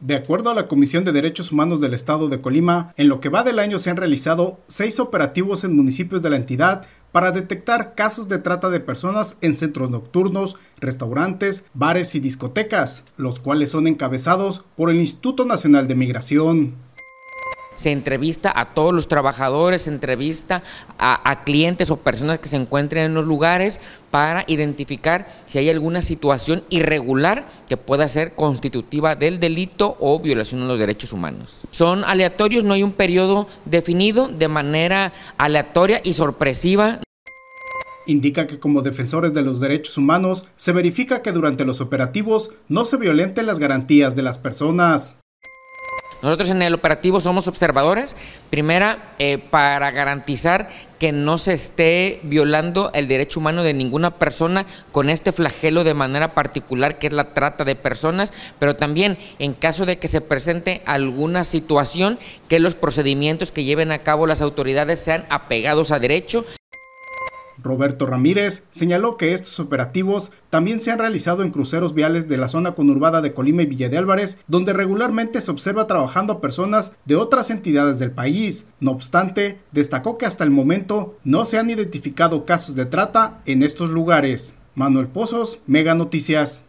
De acuerdo a la Comisión de Derechos Humanos del Estado de Colima, en lo que va del año se han realizado seis operativos en municipios de la entidad para detectar casos de trata de personas en centros nocturnos, restaurantes, bares y discotecas, los cuales son encabezados por el Instituto Nacional de Migración se entrevista a todos los trabajadores, se entrevista a, clientes o personas que se encuentren en los lugares para identificar si hay alguna situación irregular que pueda ser constitutiva del delito o violación de los derechos humanos. Son aleatorios, no hay un periodo definido de manera aleatoria y sorpresiva indica que como defensores de los derechos humanos se verifica que durante los operativos no se violenten las garantías de las personas. Nosotros en el operativo somos observadores, primera, eh, para garantizar que no se esté violando el derecho humano de ninguna persona con este flagelo de manera particular que es la trata de personas, pero también en caso de que se presente alguna situación, que los procedimientos que lleven a cabo las autoridades sean apegados a derecho Roberto Ramírez señaló que estos operativos también se han realizado en cruceros viales de la zona conurbada de Colima y Villa de Álvarez, donde regularmente se observa trabajando a personas de otras entidades del país. No obstante, destacó que hasta el momento no se han identificado casos de trata en estos lugares. Manuel Pozos, Mega Noticias.